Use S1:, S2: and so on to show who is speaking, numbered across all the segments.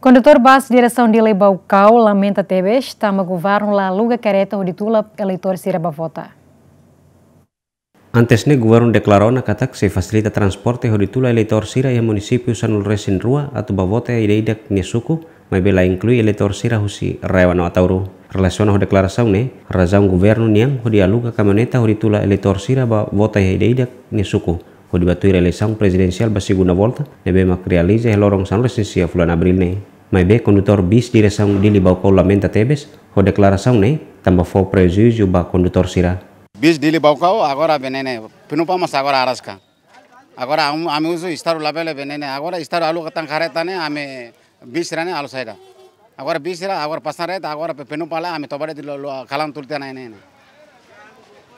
S1: Condutor bas direção de Lebaucau lamenta TV a governo lá luga careta onde tulap eleitor se irá votar.
S2: Antes ne governo declarou na katak se facilita transporte onde tula eleitor sira e município sanul resin rua atu bavote e ideidak nesuku mai bela inclui eleitor sira husi rewa no atauru. Relaciona ho declaração ne, razão governo niang ho aluga camioneta onde tula eleitor sira ba vota e ideidak nesuku fu dibatui sang presidensial basi guna volta be mak realiza lorong sang resesi fulan abril nei mai be konduktor bis di di dili bau parlamenta tebes ho deklarasi nei tambah fo prejuízo ba konduktor sira
S3: bis dili bau kau agora benene mas agora araska agora ami uso istar labele benene agora istar alu katang karetane ame bis rane alu saida agora bis ra agora pasare ta agora la ame tobare dilo kalam tultena nene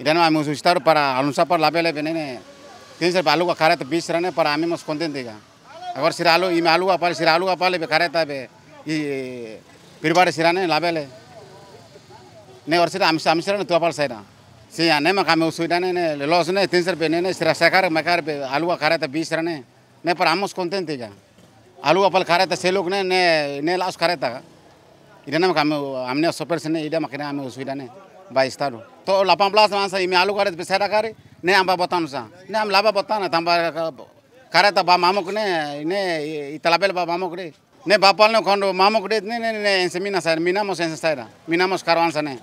S3: idano ami uso istaru para par labele benene τέσσερις αλογα καρέτα 20 στρανέ, παρά μας κοντέντικα. Ναι, ναι, ναι, αν και σε ραλού, η με αλογα παρε σε ραλού απαλεις καρέτα, η περιβάλες στρανέ, λάβελε. Ναι, οριστε αμισ αμισ στρανέ, του απαλ σειρά. Σε, ναι με κάμε ως ουδάνε, ναι, λασουνε τέσσερις πενήνες στρασεκαρε με καρε παλογα καρέτα 20 στρανέ, ναι, నే అంబ బొత్తాను సా నే అమ్మ లాభ బొత్తాను ne కరే italabel బా మామకునే నే ne తలబేల బా ne నే బాపాలను కొండు మామకుడే నే ne సెమినా సార్ మినామోస్ ఎన్ సార్ మినామోస్ కరవాన్ సనే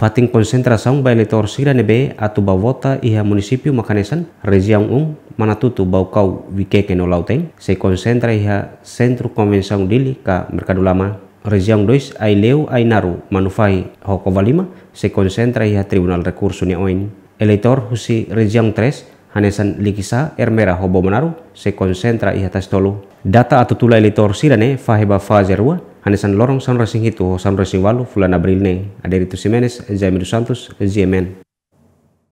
S2: Fatin konsentra saung bai le tor sira nebe atu bawota iha munisipio makanesan rejiang ung manatutu bau kau wikeke no lauteng se konsentra iha sentru konvensaung dili ka merkado lama rejiang dois ai leu ai naru manufai hoko valima se konsentra iha tribunal rekurso ni oin Elektor husi rejang tres, hanesan likisa ermera hobo se sekonsentra ihatas atas tolu. Data atau tula elektor sirane faheba fazerua hanesan lorong sanrasing hitu ho sanrasing walu fulan abril ne. Aderitu Simenes, Jaimiru Santos, jemen